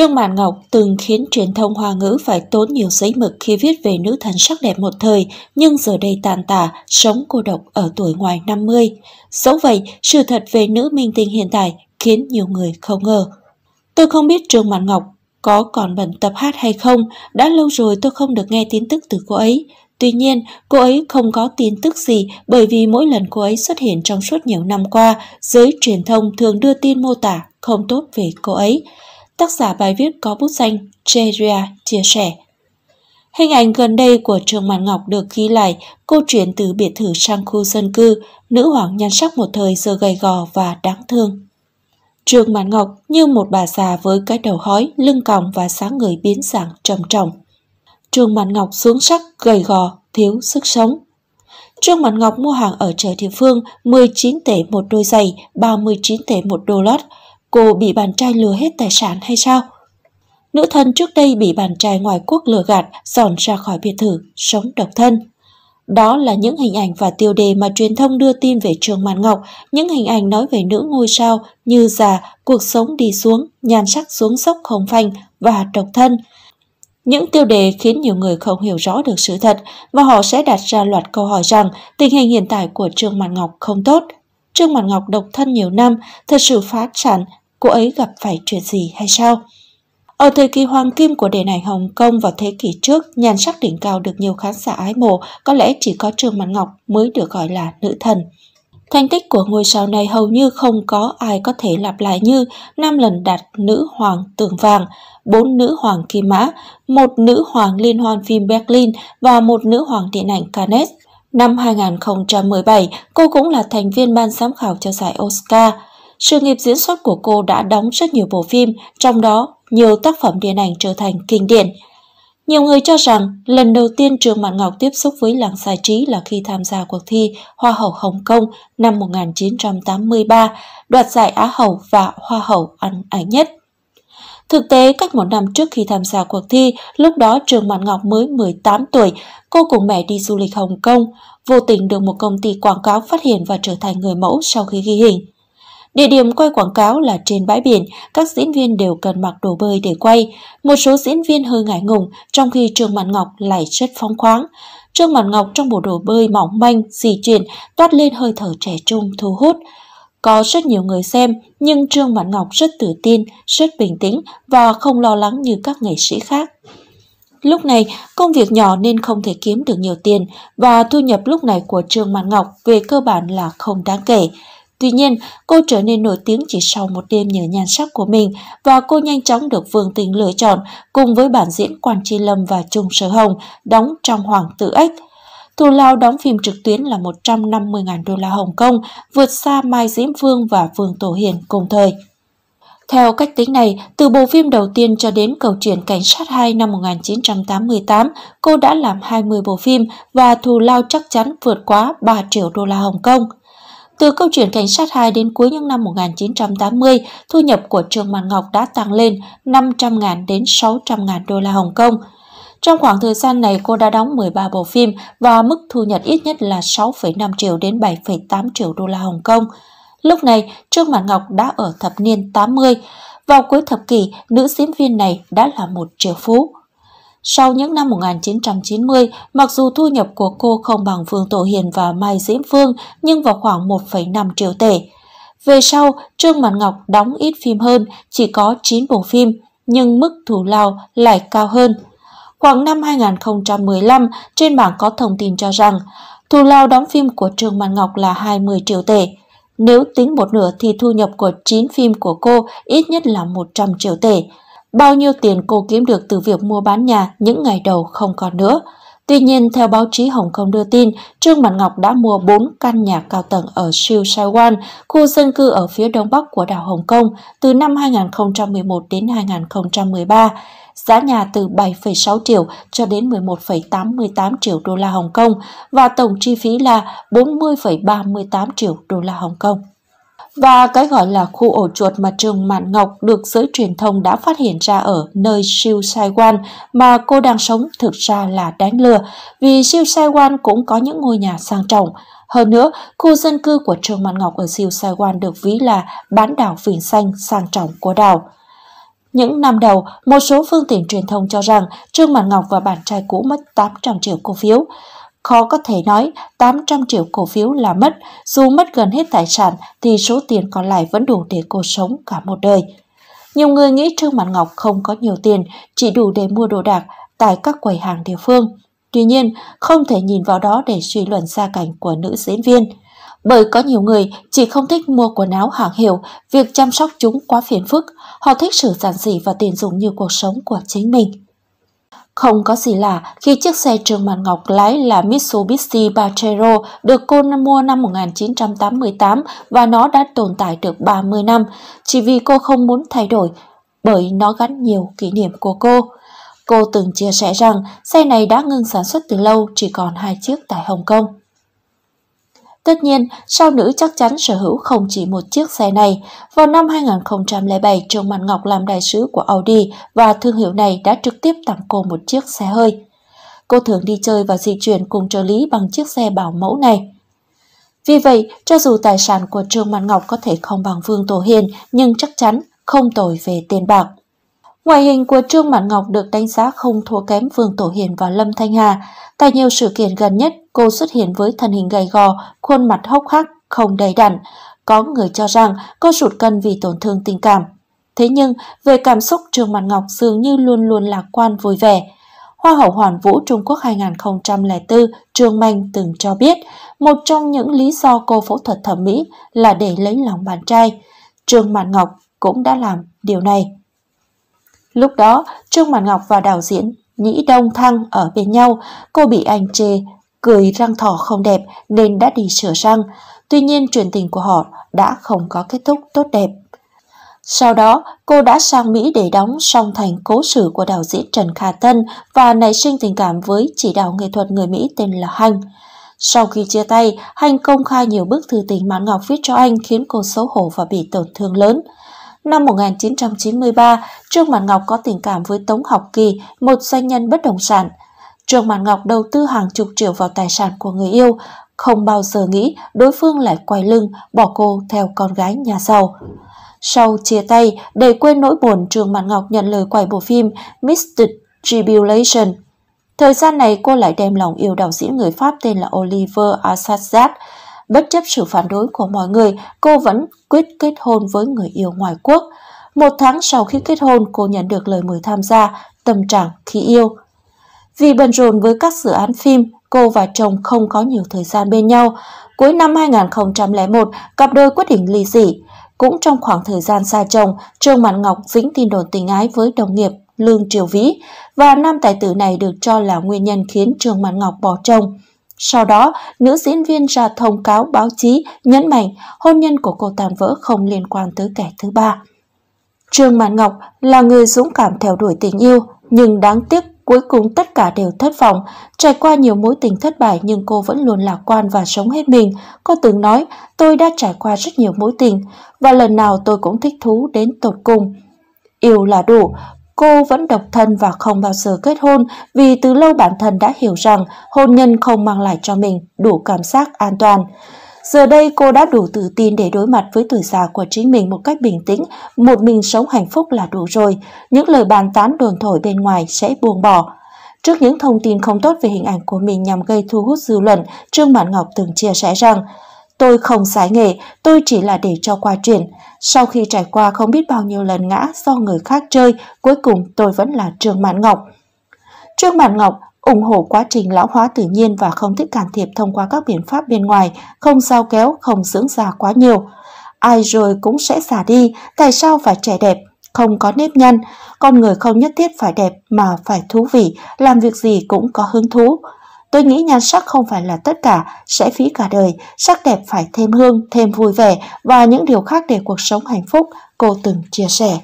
Trương Mạn Ngọc từng khiến truyền thông hoa ngữ phải tốn nhiều giấy mực khi viết về nữ thần sắc đẹp một thời, nhưng giờ đây tàn tả, sống cô độc ở tuổi ngoài 50. Dẫu vậy, sự thật về nữ minh tinh hiện tại khiến nhiều người không ngờ. Tôi không biết Trương Mạn Ngọc có còn bận tập hát hay không, đã lâu rồi tôi không được nghe tin tức từ cô ấy. Tuy nhiên, cô ấy không có tin tức gì bởi vì mỗi lần cô ấy xuất hiện trong suốt nhiều năm qua, giới truyền thông thường đưa tin mô tả không tốt về cô ấy tác giả bài viết có bút danh Cheria chia sẻ. Hình ảnh gần đây của Trương Mạn Ngọc được ghi lại, cô chuyển từ biệt thự sang khu dân cư, nữ hoàng nhan sắc một thời giờ gầy gò và đáng thương. Trương Mạn Ngọc như một bà già với cái đầu hói, lưng còng và sáng người biến dạng trầm trọng. Trương Mạn Ngọc xuống sắc, gầy gò, thiếu sức sống. Trương Mạn Ngọc mua hàng ở chợ địa phương 19 tể một đôi giày, 39 tể một đô lót, cô bị bạn trai lừa hết tài sản hay sao? Nữ thân trước đây bị bạn trai ngoài quốc lừa gạt, dọn ra khỏi biệt thự, sống độc thân. Đó là những hình ảnh và tiêu đề mà truyền thông đưa tin về Trường Mạn Ngọc, những hình ảnh nói về nữ ngôi sao như già, cuộc sống đi xuống, nhan sắc xuống sốc không phanh và độc thân. Những tiêu đề khiến nhiều người không hiểu rõ được sự thật và họ sẽ đặt ra loạt câu hỏi rằng tình hình hiện tại của Trương Mạn Ngọc không tốt. Trương Mạn Ngọc độc thân nhiều năm, thật sự phá sản cô ấy gặp phải chuyện gì hay sao? Ở thời kỳ hoàng kim của điện ảnh Hồng Kông vào thế kỷ trước, nhan sắc đỉnh cao được nhiều khán giả ái mộ, có lẽ chỉ có Trương Mạn Ngọc mới được gọi là nữ thần. Thành tích của ngôi sao này hầu như không có ai có thể lặp lại như năm lần đạt nữ hoàng tượng vàng, bốn nữ hoàng kim mã, một nữ hoàng liên hoan phim Berlin và một nữ hoàng điện ảnh Cannes. Năm 2017, cô cũng là thành viên ban giám khảo cho giải Oscar. Sự nghiệp diễn xuất của cô đã đóng rất nhiều bộ phim, trong đó nhiều tác phẩm điện ảnh trở thành kinh điển. Nhiều người cho rằng lần đầu tiên Trường Mạn Ngọc tiếp xúc với làng giải trí là khi tham gia cuộc thi Hoa hậu Hồng Kông năm 1983, đoạt giải Á hậu và Hoa hậu ăn ảnh nhất. Thực tế, cách một năm trước khi tham gia cuộc thi, lúc đó Trường Mạn Ngọc mới 18 tuổi, cô cùng mẹ đi du lịch Hồng Kông, vô tình được một công ty quảng cáo phát hiện và trở thành người mẫu sau khi ghi hình. Địa điểm quay quảng cáo là trên bãi biển, các diễn viên đều cần mặc đồ bơi để quay. Một số diễn viên hơi ngại ngùng, trong khi Trương Mạn Ngọc lại rất phóng khoáng. Trương Mạn Ngọc trong bộ đồ bơi mỏng manh, di chuyển, toát lên hơi thở trẻ trung thu hút. Có rất nhiều người xem, nhưng Trương Mạn Ngọc rất tự tin, rất bình tĩnh và không lo lắng như các nghệ sĩ khác. Lúc này, công việc nhỏ nên không thể kiếm được nhiều tiền và thu nhập lúc này của Trương Mạn Ngọc về cơ bản là không đáng kể. Tuy nhiên, cô trở nên nổi tiếng chỉ sau một đêm nhớ nhan sắc của mình và cô nhanh chóng được Vương Tình lựa chọn cùng với bản diễn Quan Chi Lâm và Trung Sở Hồng đóng trong Hoàng tử Ếch. Thù lao đóng phim trực tuyến là 150.000 đô la Hồng Kông, vượt xa Mai Diễm Vương và Vương Tổ Hiền cùng thời. Theo cách tính này, từ bộ phim đầu tiên cho đến cầu chuyển Cảnh sát 2 năm 1988, cô đã làm 20 bộ phim và thù lao chắc chắn vượt quá 3 triệu đô la Hồng Kông. Từ câu chuyện cảnh sát 2 đến cuối những năm 1980, thu nhập của Trương Mạn Ngọc đã tăng lên 500.000 đến 600.000 đô la Hồng Kông. Trong khoảng thời gian này, cô đã đóng 13 bộ phim và mức thu nhập ít nhất là 6,5 triệu đến 7,8 triệu đô la Hồng Kông. Lúc này, Trương Mạn Ngọc đã ở thập niên 80. Vào cuối thập kỷ, nữ diễn viên này đã là một triệu phú. Sau những năm 1990, mặc dù thu nhập của cô không bằng Vương Tổ Hiền và Mai Diễm Phương nhưng vào khoảng 1,5 triệu tệ. Về sau, Trương Mạn Ngọc đóng ít phim hơn, chỉ có 9 bộ phim, nhưng mức thù lao lại cao hơn. Khoảng năm 2015, trên bảng có thông tin cho rằng thù lao đóng phim của Trương Mạn Ngọc là 20 triệu tệ. Nếu tính một nửa thì thu nhập của 9 phim của cô ít nhất là 100 triệu tệ. Bao nhiêu tiền cô kiếm được từ việc mua bán nhà những ngày đầu không còn nữa. Tuy nhiên, theo báo chí Hồng Kông đưa tin, Trương Mạn Ngọc đã mua 4 căn nhà cao tầng ở Siêu Sai Wan, khu dân cư ở phía đông bắc của đảo Hồng Kông, từ năm 2011 đến 2013. Giá nhà từ 7,6 triệu cho đến 11,88 triệu đô la Hồng Kông và tổng chi phí là 40,38 triệu đô la Hồng Kông và cái gọi là khu ổ chuột mà trường Mạn Ngọc được giới truyền thông đã phát hiện ra ở nơi siêu Saigon mà cô đang sống thực ra là đáng lừa, vì siêu Saigon cũng có những ngôi nhà sang trọng. Hơn nữa, khu dân cư của trường Mạn Ngọc ở siêu Saigon được ví là bán đảo phình xanh sang trọng của đảo. Những năm đầu, một số phương tiện truyền thông cho rằng Trương Mạn Ngọc và bạn trai cũ mất 800 triệu cổ phiếu. Khó có thể nói 800 triệu cổ phiếu là mất, dù mất gần hết tài sản thì số tiền còn lại vẫn đủ để cô sống cả một đời. Nhiều người nghĩ Trương Mạn Ngọc không có nhiều tiền, chỉ đủ để mua đồ đạc tại các quầy hàng địa phương. Tuy nhiên, không thể nhìn vào đó để suy luận gia cảnh của nữ diễn viên. Bởi có nhiều người chỉ không thích mua quần áo hàng hiệu, việc chăm sóc chúng quá phiền phức, họ thích sự giản dị và tiền dụng như cuộc sống của chính mình. Không có gì lạ khi chiếc xe Trương Mạn Ngọc lái là Mitsubishi Pajero được cô mua năm 1988 và nó đã tồn tại được 30 năm, chỉ vì cô không muốn thay đổi bởi nó gắn nhiều kỷ niệm của cô. Cô từng chia sẻ rằng xe này đã ngừng sản xuất từ lâu, chỉ còn hai chiếc tại Hồng Kông. Tất nhiên, sao nữ chắc chắn sở hữu không chỉ một chiếc xe này. Vào năm 2007, Trương Mạn Ngọc làm đại sứ của Audi và thương hiệu này đã trực tiếp tặng cô một chiếc xe hơi. Cô thường đi chơi và di chuyển cùng trợ lý bằng chiếc xe bảo mẫu này. Vì vậy, cho dù tài sản của Trương Mạn Ngọc có thể không bằng Vương Tổ Hiền, nhưng chắc chắn không tồi về tiền bạc. Ngoại hình của Trương Mạn Ngọc được đánh giá không thua kém Vương Tổ Hiền và Lâm Thanh Hà. Tại nhiều sự kiện gần nhất, cô xuất hiện với thân hình gầy gò, khuôn mặt hốc hác, không đầy đặn. Có người cho rằng cô sụt cân vì tổn thương tình cảm. Thế nhưng, về cảm xúc Trương Mạn Ngọc dường như luôn luôn lạc quan vui vẻ. Hoa hậu Hoàn Vũ Trung Quốc 2004 Trương Manh từng cho biết một trong những lý do cô phẫu thuật thẩm mỹ là để lấy lòng bạn trai. Trương Mạn Ngọc cũng đã làm điều này. Lúc đó, Trương Mạn Ngọc và đạo diễn Nhĩ Đông Thăng ở bên nhau, cô bị anh chê cười răng thỏ không đẹp nên đã đi sửa răng. Tuy nhiên truyền tình của họ đã không có kết thúc tốt đẹp. Sau đó, cô đã sang Mỹ để đóng song thành cố sự của đạo diễn Trần Khả Tân và nảy sinh tình cảm với chỉ đạo nghệ thuật người Mỹ tên là Hanh. Sau khi chia tay, Hanh công khai nhiều bức thư tình Mãn Ngọc viết cho anh khiến cô xấu hổ và bị tổn thương lớn. Năm 1993, Trương Mãn Ngọc có tình cảm với Tống Học Kỳ, một doanh nhân bất động sản – Trương Mạn Ngọc đầu tư hàng chục triệu vào tài sản của người yêu, không bao giờ nghĩ đối phương lại quay lưng, bỏ cô theo con gái nhà giàu. Sau chia tay, để quên nỗi buồn, Trương Mạn Ngọc nhận lời quay bộ phim Mr. Tribulation. Thời gian này cô lại đem lòng yêu đạo diễn người Pháp tên là Oliver Assayas. Bất chấp sự phản đối của mọi người, cô vẫn quyết kết hôn với người yêu ngoài quốc. Một tháng sau khi kết hôn, cô nhận được lời mời tham gia Tâm trạng khi yêu vì bận rộn với các dự án phim, cô và chồng không có nhiều thời gian bên nhau. Cuối năm 2001, cặp đôi quyết định ly dị. Cũng trong khoảng thời gian xa chồng, Trương Mạn Ngọc dính tin đồn tình ái với đồng nghiệp Lương Triều Vĩ và nam tài tử này được cho là nguyên nhân khiến Trương Mạn Ngọc bỏ chồng. Sau đó, nữ diễn viên ra thông cáo báo chí nhấn mạnh hôn nhân của cô tàn vỡ không liên quan tới kẻ thứ ba. Trương Mạn Ngọc là người dũng cảm theo đuổi tình yêu, nhưng đáng tiếc Cuối cùng tất cả đều thất vọng, trải qua nhiều mối tình thất bại nhưng cô vẫn luôn lạc quan và sống hết mình. Cô từng nói, tôi đã trải qua rất nhiều mối tình, và lần nào tôi cũng thích thú đến tột cùng. Yêu là đủ, cô vẫn độc thân và không bao giờ kết hôn vì từ lâu bản thân đã hiểu rằng hôn nhân không mang lại cho mình đủ cảm giác an toàn. Giờ đây cô đã đủ tự tin để đối mặt với tuổi già của chính mình một cách bình tĩnh, một mình sống hạnh phúc là đủ rồi, những lời bàn tán đồn thổi bên ngoài sẽ buông bỏ. Trước những thông tin không tốt về hình ảnh của mình nhằm gây thu hút dư luận, Trương Mạn Ngọc từng chia sẻ rằng Tôi không sái nghề, tôi chỉ là để cho qua chuyện Sau khi trải qua không biết bao nhiêu lần ngã do người khác chơi, cuối cùng tôi vẫn là Trương Mạn Ngọc. Trương Mạn Ngọc ủng hộ quá trình lão hóa tự nhiên và không thích can thiệp thông qua các biện pháp bên ngoài, không sao kéo, không dưỡng già quá nhiều. Ai rồi cũng sẽ già đi, tại sao phải trẻ đẹp, không có nếp nhăn, con người không nhất thiết phải đẹp mà phải thú vị, làm việc gì cũng có hứng thú. Tôi nghĩ nhan sắc không phải là tất cả, sẽ phí cả đời, sắc đẹp phải thêm hương, thêm vui vẻ và những điều khác để cuộc sống hạnh phúc, cô từng chia sẻ.